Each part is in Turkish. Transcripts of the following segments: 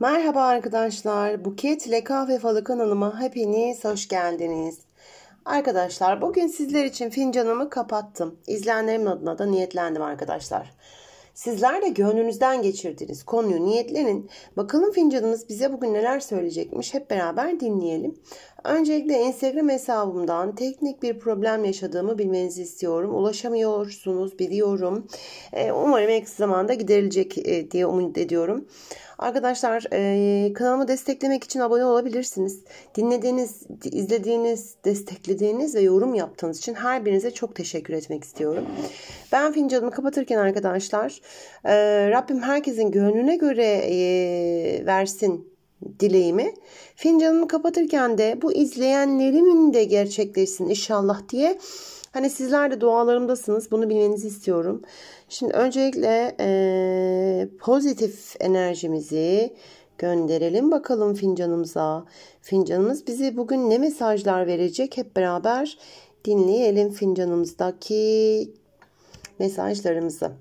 Merhaba arkadaşlar. Buket ile Kahve Falı kanalıma hepiniz hoş geldiniz. Arkadaşlar bugün sizler için fincanımı kapattım. İzleyenlerim adına da niyetlendim arkadaşlar. Sizler de gönlünüzden geçirdiğiniz konuyu niyetlenin. Bakalım fincanımız bize bugün neler söyleyecekmiş hep beraber dinleyelim. Öncelikle Instagram hesabımdan teknik bir problem yaşadığımı bilmenizi istiyorum. Ulaşamıyorsunuz biliyorum. E, umarım en kısa zamanda giderilecek e, diye umut ediyorum. Arkadaşlar e, kanalımı desteklemek için abone olabilirsiniz. Dinlediğiniz, izlediğiniz, desteklediğiniz ve yorum yaptığınız için her birinize çok teşekkür etmek istiyorum. Ben fincanımı kapatırken arkadaşlar Rabbim herkesin gönlüne göre versin dileğimi. Fincanımı kapatırken de bu izleyenlerimin de gerçekleşsin inşallah diye. Hani sizler de dualarımdasınız. Bunu bilmenizi istiyorum. Şimdi öncelikle e, pozitif enerjimizi gönderelim bakalım fincanımıza. Fincanımız bize bugün ne mesajlar verecek hep beraber dinleyelim fincanımızdaki mesajlarımızı.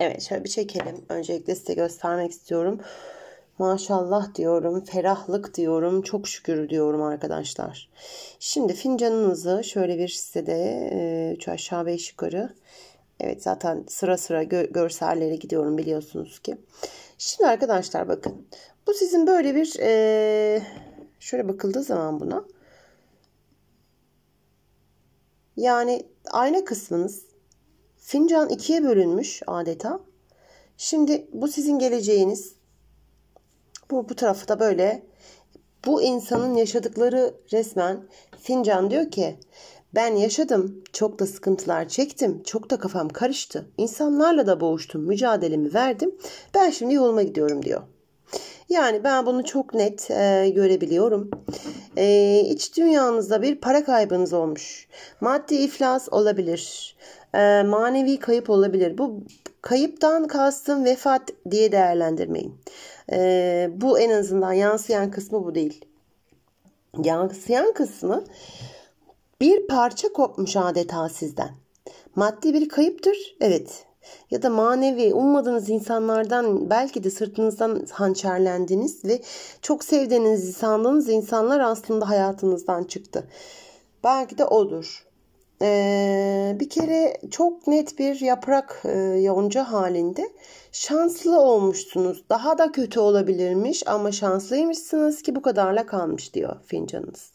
Evet şöyle bir çekelim. Öncelikle size göstermek istiyorum. Maşallah diyorum, ferahlık diyorum, çok şükür diyorum arkadaşlar. Şimdi fincanınızı şöyle bir size de 3 aşağı 5 yukarı. Evet zaten sıra sıra gö görsellere gidiyorum biliyorsunuz ki. Şimdi arkadaşlar bakın. Bu sizin böyle bir e, şöyle bakıldığı zaman buna. Yani ayna kısmınız fincan ikiye bölünmüş adeta. Şimdi bu sizin geleceğiniz bu, bu tarafı da böyle. Bu insanın yaşadıkları resmen Fincan diyor ki ben yaşadım, çok da sıkıntılar çektim, çok da kafam karıştı. İnsanlarla da boğuştum, mücadelemi verdim. Ben şimdi yoluma gidiyorum diyor. Yani ben bunu çok net e, görebiliyorum. E, iç dünyanızda bir para kaybınız olmuş. Maddi iflas olabilir. E, manevi kayıp olabilir. Bu kayıptan kastım vefat diye değerlendirmeyin. E, bu en azından yansıyan kısmı bu değil. Yansıyan kısmı bir parça kopmuş adeta sizden. Maddi bir kayıptır. Evet. Ya da manevi ummadığınız insanlardan belki de sırtınızdan hançerlendiniz ve çok sevdiğiniz sandığınız insanlar aslında hayatınızdan çıktı. Belki de odur. Ee, bir kere çok net bir yaprak e, yonca halinde şanslı olmuşsunuz. Daha da kötü olabilirmiş ama şanslıymışsınız ki bu kadarla kalmış diyor fincanınız.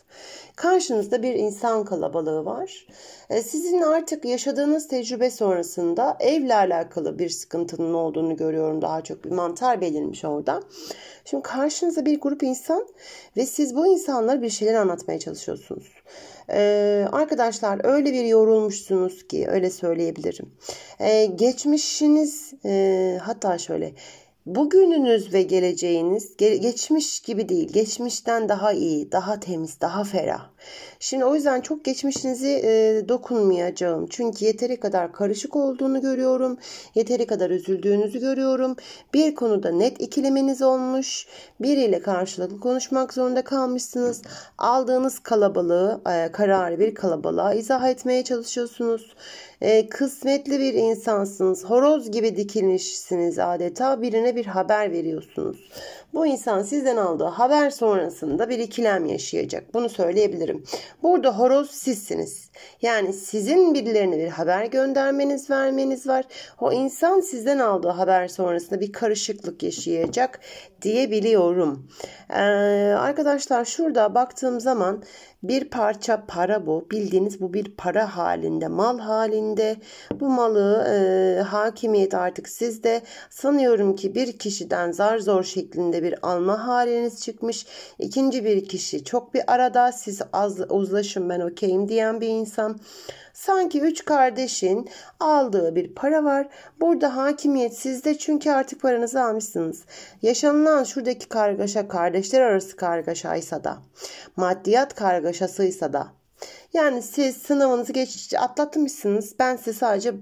Karşınızda bir insan kalabalığı var. E, sizin artık yaşadığınız tecrübe sonrasında evle alakalı bir sıkıntının olduğunu görüyorum. Daha çok bir mantar belirmiş orada. Şimdi karşınızda bir grup insan ve siz bu insanlara bir şeyler anlatmaya çalışıyorsunuz. Ee, arkadaşlar öyle bir yorulmuşsunuz ki öyle söyleyebilirim. Ee, geçmişiniz e, hatta şöyle bugününüz ve geleceğiniz geçmiş gibi değil. Geçmişten daha iyi, daha temiz, daha ferah. Şimdi o yüzden çok geçmişinizi e, dokunmayacağım. Çünkü yeteri kadar karışık olduğunu görüyorum. Yeteri kadar üzüldüğünüzü görüyorum. Bir konuda net ikilemeniz olmuş. Biriyle karşılıklı konuşmak zorunda kalmışsınız. Aldığınız kalabalığı, e, kararı bir kalabalığa izah etmeye çalışıyorsunuz e, kısmetli bir insansınız. Horoz gibi dikilmişsiniz adeta birine bir haber veriyorsunuz. Bu insan sizden aldığı haber sonrasında bir ikilem yaşayacak. Bunu söyleyebilirim. Burada horoz sizsiniz. Yani sizin birilerine bir haber göndermeniz, vermeniz var. O insan sizden aldığı haber sonrasında bir karışıklık yaşayacak diyebiliyorum. Ee, arkadaşlar şurada baktığım zaman bir parça para bu. Bildiğiniz bu bir para halinde, mal halinde. Bu malı e, hakimiyet artık sizde. Sanıyorum ki bir kişiden zar zor şeklinde üzerinde bir alma haliniz çıkmış. İkinci bir kişi çok bir arada siz az uzlaşın ben okeyim diyen bir insan. Sanki üç kardeşin aldığı bir para var. Burada hakimiyet sizde çünkü artık paranızı almışsınız. Yaşanılan şuradaki kargaşa kardeşler arası kargaşaysa da, maddiyat kargaşasıysa da. Yani siz sınavınızı geç atlatmışsınız. Ben size sadece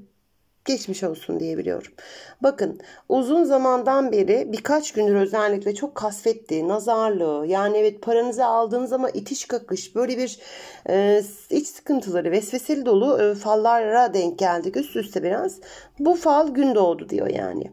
geçmiş olsun diyebiliyorum. Bakın uzun zamandan beri birkaç gündür özellikle çok kasvetli, nazarlı yani evet paranızı aldığınız ama itiş kakış böyle bir e, iç sıkıntıları vesveseli dolu e, fallara denk geldik üst üste biraz. Bu fal gün doğdu diyor yani.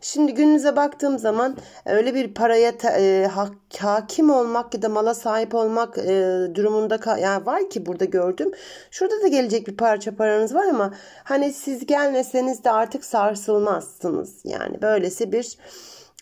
Şimdi gününüze baktığım zaman e, öyle bir paraya e, hak, hakim olmak ya da mala sahip olmak e, durumunda yani var ki burada gördüm. Şurada da gelecek bir parça paranız var ama hani siz gelmeseniz de artık sarsılmazsınız. Yani böylesi bir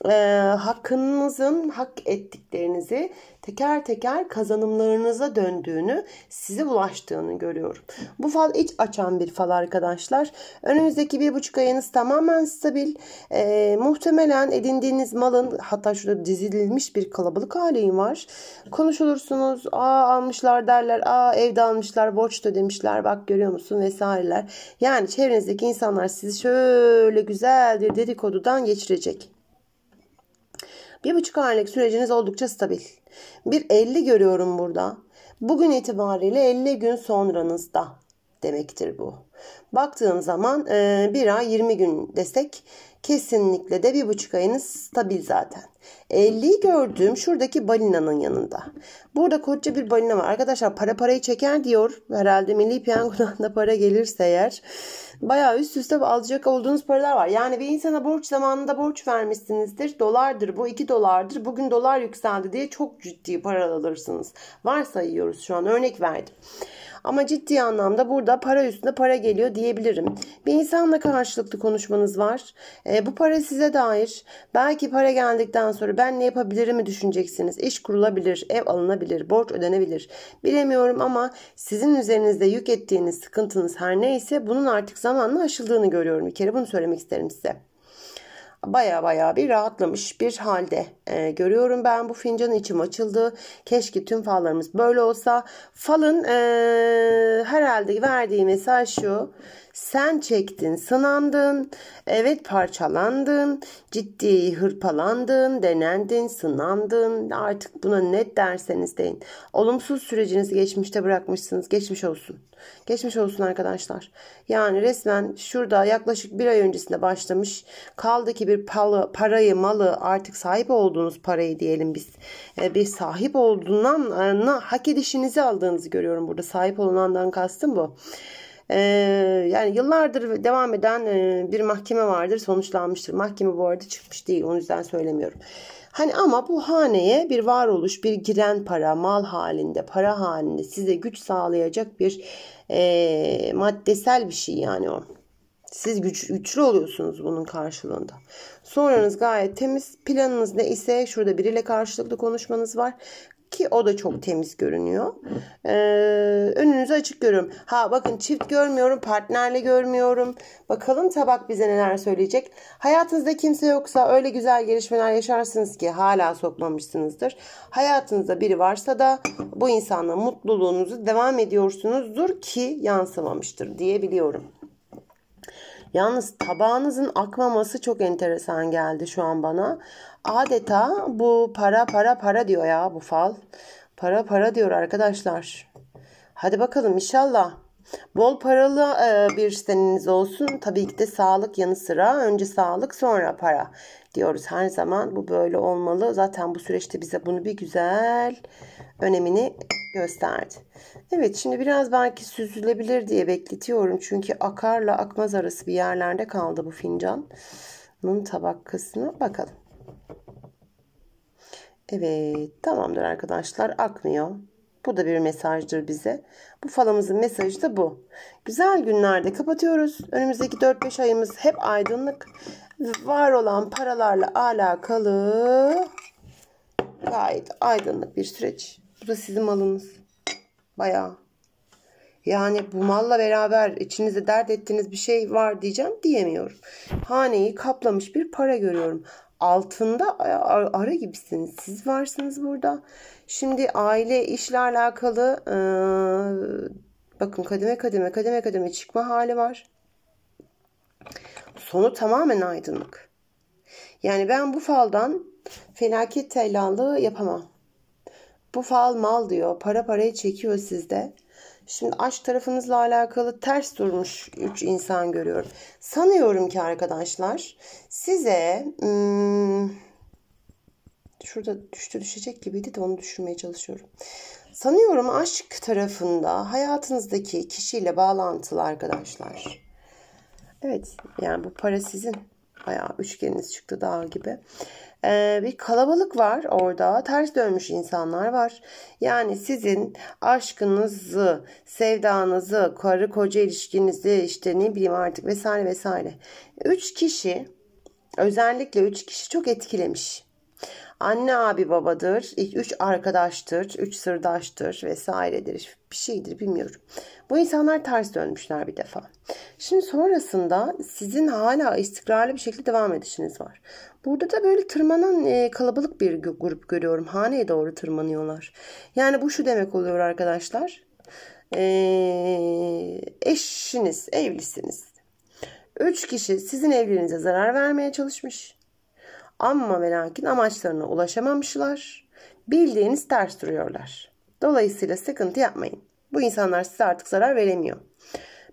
e, hakkınızın hak ettiklerinizi teker teker kazanımlarınıza döndüğünü, size ulaştığını görüyorum. Bu fal iç açan bir fal arkadaşlar. Önümüzdeki bir buçuk ayınız tamamen stabil. E, muhtemelen edindiğiniz malın hatta şurada dizilmiş bir kalabalık hali var. Konuşulursunuz. Aa almışlar derler. Aa evde almışlar. Borç demişler. Bak görüyor musun vesaireler. Yani çevrenizdeki insanlar sizi şöyle güzel bir dedikodudan geçirecek. Bir buçuk aylık süreciniz oldukça stabil. Bir 50 görüyorum burada. Bugün itibariyle 50 gün sonranızda demektir bu. Baktığım zaman e, bir ay 20 gün desek kesinlikle de bir buçuk ayınız stabil zaten. 50'yi gördüğüm şuradaki balinanın yanında. Burada koca bir balina var. Arkadaşlar para parayı çeker diyor. Herhalde milli piyangodan da para gelirse eğer bayağı üst üste alacak olduğunuz paralar var. Yani bir insana borç zamanında borç vermişsinizdir. Dolardır bu 2 dolardır. Bugün dolar yükseldi diye çok ciddi para alırsınız. Varsayıyoruz şu an örnek verdim. Ama ciddi anlamda burada para üstüne para geliyor diyebilirim. Bir insanla karşılıklı konuşmanız var. E, bu para size dair. Belki para geldikten sonra ben ne yapabilirim mi düşüneceksiniz. İş kurulabilir, ev alınabilir, borç ödenebilir. Bilemiyorum ama sizin üzerinizde yük ettiğiniz sıkıntınız her neyse bunun artık zamanla aşıldığını görüyorum bir kere. Bunu söylemek isterim size. Baya baya bir rahatlamış bir halde e, görüyorum ben bu fincanın içim açıldı. Keşke tüm fallarımız böyle olsa. Falın e, herhalde verdiği mesaj şu. Sen çektin, sınandın, evet parçalandın, ciddi hırpalandın, denendin, sınandın. Artık buna ne derseniz deyin. Olumsuz sürecinizi geçmişte bırakmışsınız. Geçmiş olsun. Geçmiş olsun arkadaşlar. Yani resmen şurada yaklaşık bir ay öncesinde başlamış. Kaldı ki bir palı, parayı, malı artık sahip olduğunuz parayı diyelim biz. E, bir sahip olduğundan e, hak edişinizi aldığınızı görüyorum burada. Sahip olunandan kastım bu. Ee, yani yıllardır devam eden e, bir mahkeme vardır sonuçlanmıştır. Mahkeme bu arada çıkmış değil onun yüzden söylemiyorum. Hani ama bu haneye bir varoluş, bir giren para, mal halinde, para halinde size güç sağlayacak bir e, maddesel bir şey yani o. Siz güç, güçlü oluyorsunuz bunun karşılığında. Sonranız gayet temiz. Planınız ne ise şurada biriyle karşılıklı konuşmanız var ki o da çok temiz görünüyor. Ee, önünüzü açık görüyorum. Ha bakın çift görmüyorum, partnerle görmüyorum. Bakalım tabak bize neler söyleyecek. Hayatınızda kimse yoksa öyle güzel gelişmeler yaşarsınız ki hala sokmamışsınızdır. Hayatınızda biri varsa da bu insanla mutluluğunuzu devam ediyorsunuzdur ki yansımamıştır diyebiliyorum. Yalnız tabağınızın akmaması çok enteresan geldi şu an bana. Adeta bu para para para diyor ya bu fal. Para para diyor arkadaşlar. Hadi bakalım inşallah. Bol paralı e, bir seniniz olsun. Tabii ki de sağlık yanı sıra. Önce sağlık sonra para diyoruz. Her zaman bu böyle olmalı. Zaten bu süreçte bize bunu bir güzel önemini gösterdi. Evet şimdi biraz belki süzülebilir diye bekletiyorum. Çünkü akarla akmaz arası bir yerlerde kaldı bu fincanın tabak tabakasına. Bakalım. Evet tamamdır arkadaşlar akmıyor. Bu da bir mesajdır bize. Bu falamızın mesajı da bu. Güzel günlerde kapatıyoruz. Önümüzdeki 4-5 ayımız hep aydınlık. Var olan paralarla alakalı gayet aydınlık bir süreç. Burası sizin malınız. Bayağı. Yani bu malla beraber içinizde dert ettiğiniz bir şey var diyeceğim diyemiyorum. Haneyi kaplamış bir para görüyorum. Altında ara gibisiniz. Siz varsınız burada. Şimdi aile işle alakalı ee, bakın kademe kademe kademe kademe çıkma hali var. Sonu tamamen aydınlık. Yani ben bu faldan felaket tellallığı yapamam. Bu fal mal diyor. Para parayı çekiyor sizde. Şimdi aşk tarafınızla alakalı ters durmuş 3 insan görüyorum. Sanıyorum ki arkadaşlar size hmm, şurada düştü düşecek gibiydi de onu düşürmeye çalışıyorum. Sanıyorum aşk tarafında hayatınızdaki kişiyle bağlantılı arkadaşlar. Evet yani bu para sizin. Bayağı üçgeniniz çıktı dağ gibi e, bir kalabalık var orada. Ters dönmüş insanlar var. Yani sizin aşkınızı, sevdanızı, karı koca ilişkinizi işte ne bileyim artık vesaire vesaire. Üç kişi özellikle üç kişi çok etkilemiş. Anne abi babadır, üç arkadaştır, üç sırdaştır vesairedir. Bir şeydir bilmiyorum. Bu insanlar ters dönmüşler bir defa. Şimdi sonrasında sizin hala istikrarlı bir şekilde devam edişiniz var. Burada da böyle tırmanan e, kalabalık bir grup görüyorum. Haneye doğru tırmanıyorlar. Yani bu şu demek oluyor arkadaşlar. E, eşiniz, evlisiniz. Üç kişi sizin evliliğinize zarar vermeye çalışmış. Ama ve lakin amaçlarına ulaşamamışlar. Bildiğiniz ters duruyorlar. Dolayısıyla sıkıntı yapmayın. Bu insanlar size artık zarar veremiyor.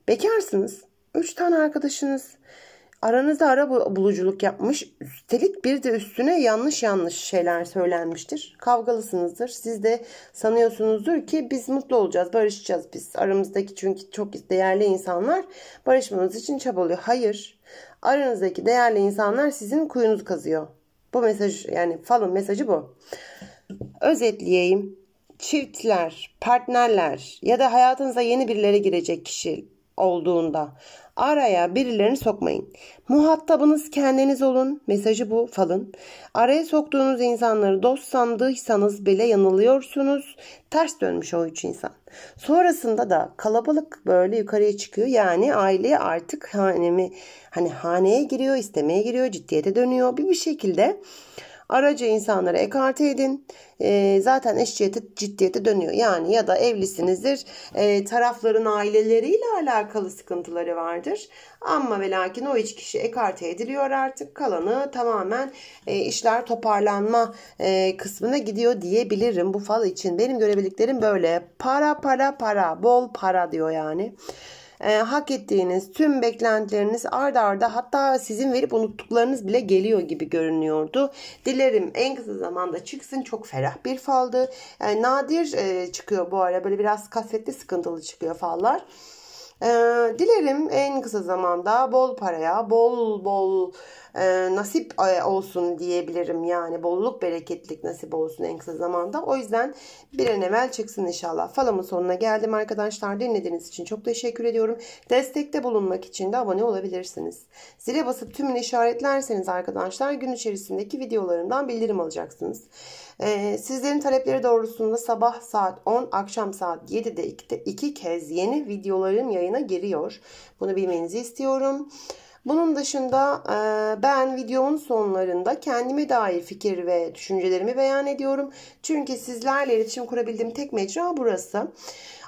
Bekarsınız. Üç tane arkadaşınız aranızda ara buluculuk yapmış. Üstelik bir de üstüne yanlış yanlış şeyler söylenmiştir. Kavgalısınızdır. Siz de sanıyorsunuzdur ki biz mutlu olacağız, barışacağız biz. Aramızdaki çünkü çok değerli insanlar barışmamız için çabalıyor. Hayır. Aranızdaki değerli insanlar sizin kuyunuzu kazıyor. Bu mesaj yani falın mesajı bu. Özetleyeyim. Çiftler, partnerler ya da hayatınıza yeni birileri girecek kişi olduğunda Araya birilerini sokmayın. Muhatabınız kendiniz olun. Mesajı bu falın. Araya soktuğunuz insanları dost sandıysanız bile yanılıyorsunuz. Ters dönmüş o üç insan. Sonrasında da kalabalık böyle yukarıya çıkıyor. Yani aile artık hanemi hani haneye giriyor, istemeye giriyor, ciddiyete dönüyor. Bir bir şekilde Aracı insanlara ekarte edin. E, zaten eş ciddiyete, dönüyor. Yani ya da evlisinizdir. E, tarafların aileleriyle alakalı sıkıntıları vardır. Ama ve lakin o üç kişi ekarte ediliyor artık. Kalanı tamamen e, işler toparlanma e, kısmına gidiyor diyebilirim bu fal için. Benim görebildiklerim böyle. Para para para bol para diyor yani e, hak ettiğiniz tüm beklentileriniz ardarda arda hatta sizin verip unuttuklarınız bile geliyor gibi görünüyordu. Dilerim en kısa zamanda çıksın. Çok ferah bir faldı. Yani nadir e, çıkıyor bu ara. Böyle biraz kasvetli sıkıntılı çıkıyor fallar. Ee, dilerim en kısa zamanda bol paraya, bol bol e, nasip e, olsun diyebilirim. Yani bolluk, bereketlik nasip olsun en kısa zamanda. O yüzden bir an evvel çıksın inşallah. Falamın sonuna geldim arkadaşlar. Dinlediğiniz için çok teşekkür ediyorum. Destekte bulunmak için de abone olabilirsiniz. Zile basıp tümünü işaretlerseniz arkadaşlar gün içerisindeki videolarımdan bildirim alacaksınız. Ee, sizlerin talepleri doğrusunda sabah saat 10, akşam saat 7'de iki, iki kez yeni videolarım yayına giriyor. Bunu bilmenizi istiyorum. Bunun dışında e, ben videonun sonlarında kendime dair fikir ve düşüncelerimi beyan ediyorum. Çünkü sizlerle iletişim kurabildiğim tek mecra burası.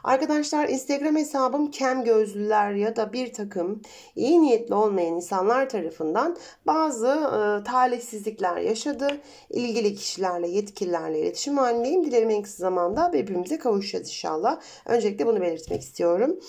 Arkadaşlar Instagram hesabım kem gözlüler ya da bir takım iyi niyetli olmayan insanlar tarafından bazı e, talihsizlikler yaşadı. İlgili kişilerle, yetkililerle iletişim halindeyim. Dilerim en kısa zamanda birbirimize kavuşacağız inşallah. Öncelikle bunu belirtmek istiyorum.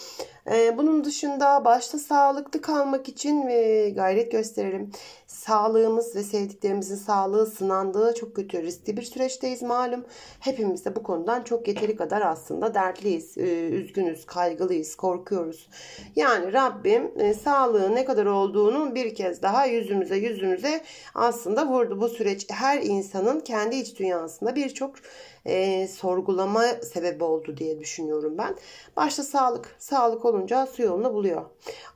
E, bunun dışında başta sağlıklı kalmak için e, gayret gösterelim sağlığımız ve sevdiklerimizin sağlığı sınandığı çok kötü riskli bir süreçteyiz malum. Hepimiz de bu konudan çok yeteri kadar aslında dertliyiz, e, üzgünüz, kaygılıyız, korkuyoruz. Yani Rabbim e, sağlığı ne kadar olduğunu bir kez daha yüzümüze yüzümüze aslında vurdu. Bu süreç her insanın kendi iç dünyasında birçok e, sorgulama sebebi oldu diye düşünüyorum ben. Başta sağlık. Sağlık olunca su yolunu buluyor.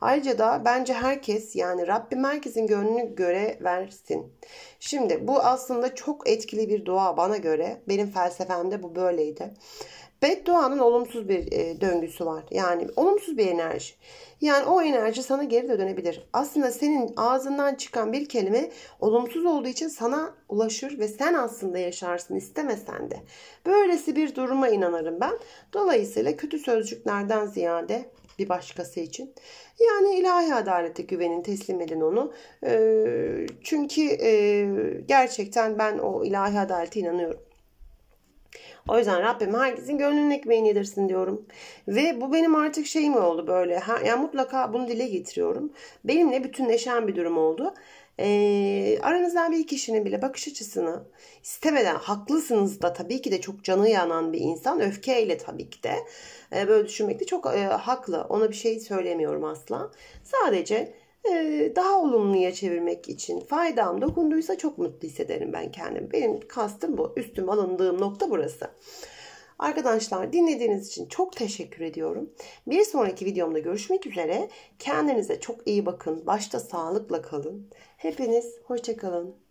Ayrıca da bence herkes yani Rabbim herkesin gönlünü göre versin. Şimdi bu aslında çok etkili bir dua bana göre. Benim felsefemde bu böyleydi. Bedduanın olumsuz bir e, döngüsü var. Yani olumsuz bir enerji. Yani o enerji sana geri de dönebilir. Aslında senin ağzından çıkan bir kelime olumsuz olduğu için sana ulaşır ve sen aslında yaşarsın istemesen de. Böylesi bir duruma inanırım ben. Dolayısıyla kötü sözcüklerden ziyade bir başkası için. Yani ilahi adalete güvenin, teslim edin onu. E, çünkü e, gerçekten ben o ilahi adalete inanıyorum. O yüzden Rabbim herkesin gönlünün ekmeğini yedirsin diyorum. Ve bu benim artık şeyim oldu böyle. Ha, yani mutlaka bunu dile getiriyorum. Benimle bütünleşen bir durum oldu. E, aranızdan bir kişinin bile bakış açısını istemeden haklısınız da tabii ki de çok canı yanan bir insan öfkeyle tabii ki de e, böyle düşünmekte çok e, haklı. Ona bir şey söylemiyorum asla. Sadece ee, daha olumluya çevirmek için faydam dokunduysa çok mutlu hissederim ben kendim. Benim kastım bu. Üstüm alındığım nokta burası. Arkadaşlar dinlediğiniz için çok teşekkür ediyorum. Bir sonraki videomda görüşmek üzere. Kendinize çok iyi bakın. Başta sağlıkla kalın. Hepiniz hoşçakalın.